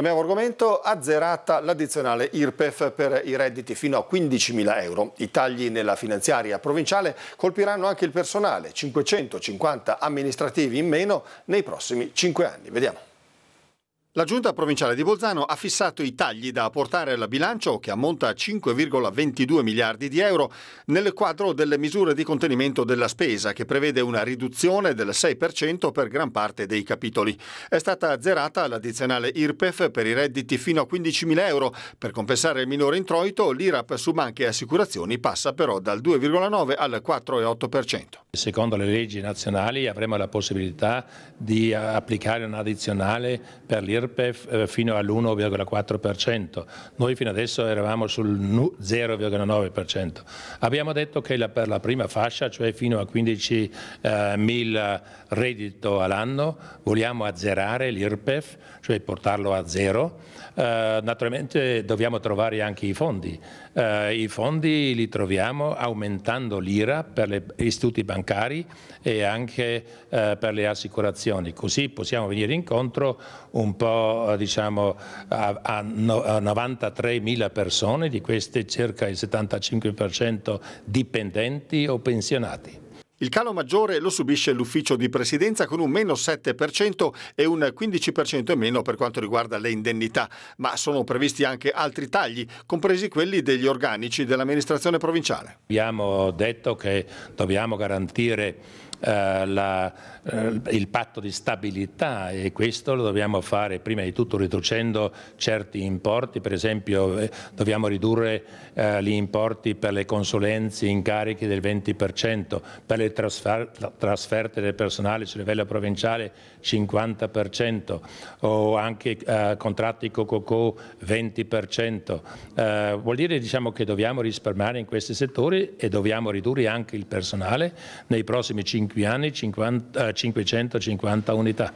Cambiamo argomento, azzerata l'addizionale IRPEF per i redditi fino a 15.000 euro. I tagli nella finanziaria provinciale colpiranno anche il personale, 550 amministrativi in meno nei prossimi 5 anni. Vediamo. La giunta provinciale di Bolzano ha fissato i tagli da apportare alla bilancio, che ammonta a 5,22 miliardi di euro, nel quadro delle misure di contenimento della spesa, che prevede una riduzione del 6% per gran parte dei capitoli. È stata azzerata l'addizionale IRPEF per i redditi fino a 15 mila euro. Per compensare il minore introito, l'IRAP su banche e assicurazioni passa però dal 2,9 al 4,8%. Secondo le leggi nazionali avremo la possibilità di applicare un addizionale per l'IRAP dell'IRPEF eh, fino all'1,4%. Noi fino adesso eravamo sul 0,9%. Abbiamo detto che la, per la prima fascia, cioè fino a 15 mila reddito all'anno, vogliamo azzerare l'IRPEF, cioè portarlo a zero. Uh, naturalmente dobbiamo trovare anche i fondi. Uh, I fondi li troviamo aumentando l'IRA per gli istituti bancari e anche uh, per le assicurazioni. Così possiamo venire incontro un po' arrivò eh, diciamo, a, a 93.000 persone, di queste circa il 75% dipendenti o pensionati. Il calo maggiore lo subisce l'ufficio di presidenza con un meno 7% e un 15% in meno per quanto riguarda le indennità, ma sono previsti anche altri tagli, compresi quelli degli organici dell'amministrazione provinciale. Abbiamo detto che dobbiamo garantire eh, la, eh, il patto di stabilità e questo lo dobbiamo fare prima di tutto riducendo certi importi, per esempio eh, dobbiamo ridurre eh, gli importi per le consulenze in carichi del 20%, per le trasfer trasferte del personale su livello provinciale 50% o anche eh, contratti Cococò 20%. Eh, vuol dire diciamo, che dobbiamo risparmiare in questi settori e dobbiamo ridurre anche il personale nei prossimi 5 5 anni 50, eh, 550 unità.